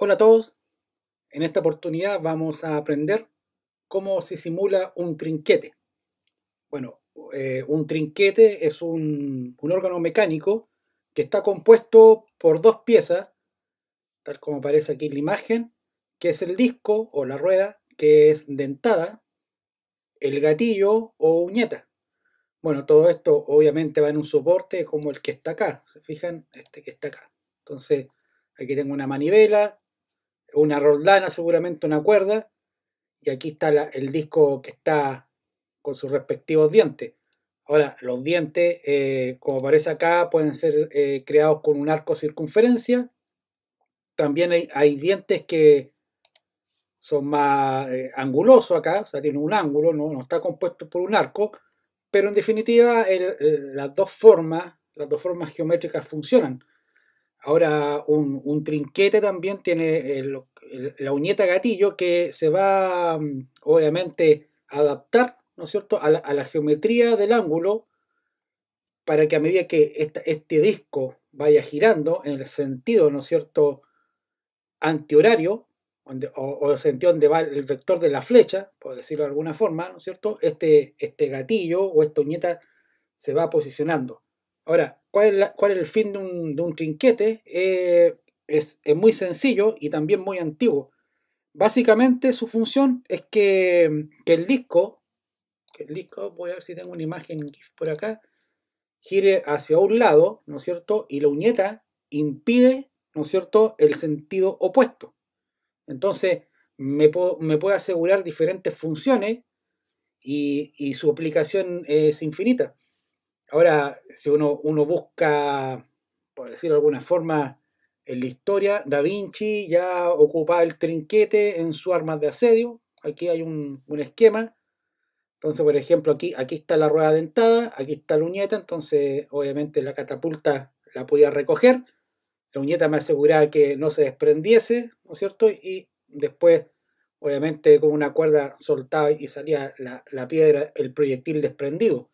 Hola a todos, en esta oportunidad vamos a aprender cómo se simula un trinquete. Bueno, eh, un trinquete es un, un, órgano mecánico que está compuesto por dos piezas, tal como aparece aquí en la imagen, que es el disco o la rueda, que es dentada, el gatillo o uñeta. Bueno, todo esto obviamente va en un soporte como el que está acá, se fijan, este que está acá. Entonces, aquí tengo una manivela, una roldana, seguramente una cuerda, y aquí está el disco que está con sus respectivos dientes. Ahora, los dientes, eh, como aparece acá, pueden ser eh, creados con un arco circunferencia. También hay, dientes que son más eh, angulosos acá, o sea, tiene un ángulo, no, no está compuesto por un arco, pero en definitiva las dos formas, las dos formas geométricas funcionan. Ahora un, trinquete también tiene la uñeta gatillo que se va mm, obviamente a adaptar, ¿no es cierto?, a la, geometría del ángulo para que a medida que este disco vaya girando en el sentido, ¿no es cierto?, antihorario, o, o, el sentido donde va el vector de la flecha, por decirlo de alguna forma, ¿no es cierto?, este, este gatillo o esta uñeta se va posicionando. Ahora, ¿Cuál es, el fin de un, trinquete? Eh, es, muy sencillo y también muy antiguo. Básicamente su función es que, el disco, el disco, voy a ver si tengo una imagen por acá, gire hacia un lado, ¿no es cierto? Y la uñeta impide, ¿no es cierto?, el sentido opuesto. Entonces, me, puede asegurar diferentes funciones y su aplicación es infinita. Ahora, si uno, busca, por decirlo de alguna forma, en la historia, Da Vinci ya ocupaba el trinquete en su armas de asedio. Aquí hay un, esquema. Entonces, por ejemplo, aquí, está la rueda dentada, aquí está la uñeta, entonces obviamente la catapulta la podía recoger. La uñeta me aseguraba que no se desprendiese, ¿no es cierto? Y después, obviamente, con una cuerda soltaba y salía la piedra, el proyectil desprendido.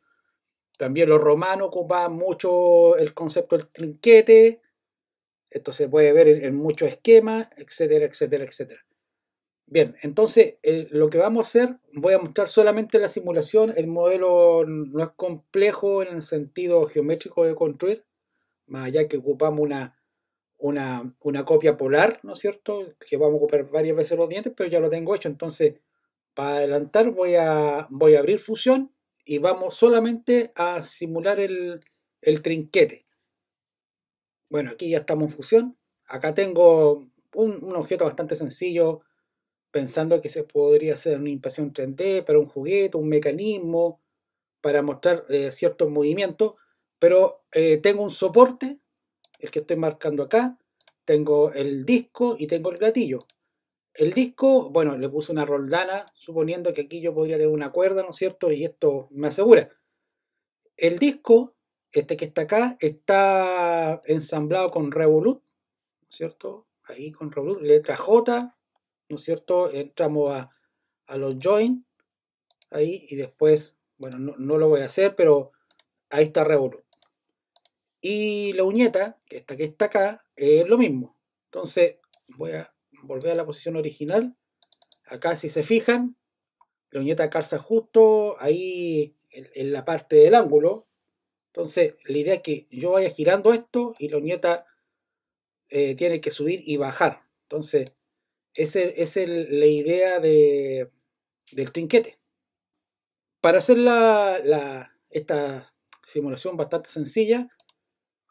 También los romanos ocupaban mucho el concepto del trinquete. Esto se puede ver en, muchos esquemas, etcétera, etcétera, etcétera. Bien, entonces eh, lo que vamos a hacer, voy a mostrar solamente la simulación. El modelo no es complejo en el sentido geométrico de construir, más allá que ocupamos una, una, una copia polar, ¿no es cierto? Que vamos a ocupar varias veces los dientes, pero ya lo tengo hecho. Entonces, para adelantar, voy a, voy a abrir fusión y vamos solamente a simular el, trinquete. Bueno, aquí ya estamos en fusión. Acá tengo un, objeto bastante sencillo, pensando que se podría hacer una impresión 3D para un juguete, un mecanismo, para mostrar eh, ciertos movimientos. Pero eh, tengo un soporte, el que estoy marcando acá, tengo el disco y tengo el gatillo. El disco, bueno, le puse una roldana, suponiendo que aquí yo podría tener una cuerda, ¿no es cierto? Y esto me asegura. El disco, este que está acá, está ensamblado con Revolut, ¿no es cierto? Ahí con Revolut, letra J, ¿no es cierto? Entramos a, los join, ahí, y después, bueno, no, lo voy a hacer, pero ahí está Revolut. Y la uñeta, que esta que está acá, es lo mismo. Entonces, voy a volver a la posición original. Acá si se fijan, la uñeta calza justo ahí en, la parte del ángulo. Entonces la idea es que yo vaya girando esto y la uñeta eh, tiene que subir y bajar. Entonces esa es la idea del trinquete. Para hacer esta simulación bastante sencilla,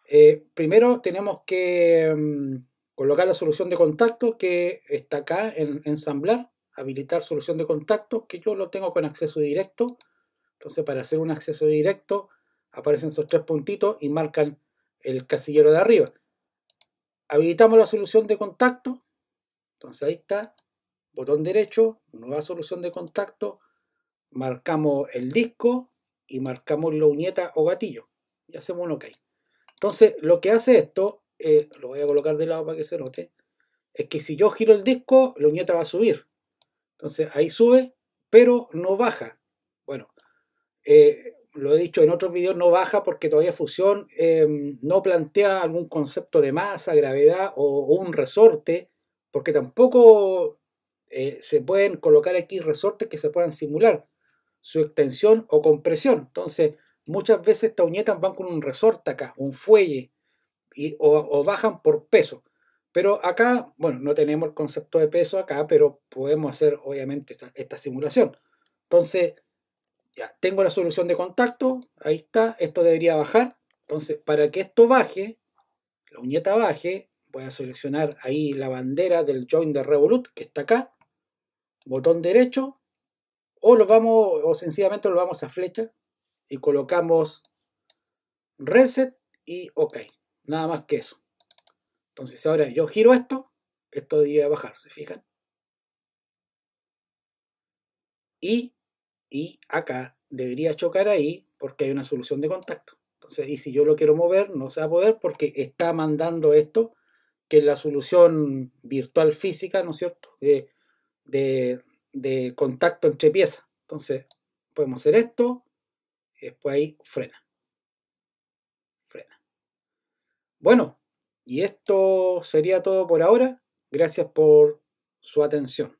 eh, primero tenemos que... Mm, colocar la solución de contacto que está acá en ensamblar, habilitar solución de contacto, que yo lo tengo con acceso directo. Entonces para hacer un acceso directo aparecen esos tres puntitos y marcan el casillero de arriba. Habilitamos la solución de contacto. Entonces ahí está, botón derecho, nueva solución de contacto. Marcamos el disco y marcamos la uñeta o gatillo. Y hacemos un OK. Entonces lo que hace esto eh, lo voy a colocar de lado para que se note, es que si yo giro el disco, la uñeta va a subir. Entonces ahí sube, pero no baja. Bueno, eh, lo he dicho en otros videos, no baja porque todavía Fusión em, no plantea algún concepto de masa, gravedad o, un resorte, porque tampoco eh, se pueden colocar aquí resortes que se puedan simular su extensión o compresión. Entonces, muchas veces estas uñetas van con un resorte acá, un fuelle, o, bajan por peso. Pero acá, bueno, no tenemos el concepto de peso acá, pero podemos hacer obviamente esta, simulación. Entonces, ya, tengo la solución de contacto, ahí está, esto debería bajar. Entonces, para que esto baje, la uñeta baje, voy a seleccionar ahí la bandera del join de Revolut, que está acá, botón derecho, o lo vamos, o sencillamente lo vamos a flecha y colocamos reset y ok. Nada más que eso. Entonces, si ahora yo giro esto, esto debería bajarse, ¿se fijan? Y, acá debería chocar ahí porque hay una solución de contacto. Entonces, y si yo lo quiero mover, no se va a poder porque está mandando esto, que es la solución virtual física, ¿no es cierto?, de, contacto entre piezas. Entonces, podemos hacer esto, después ahí frena. Bueno, y esto sería todo por ahora. Gracias por su atención.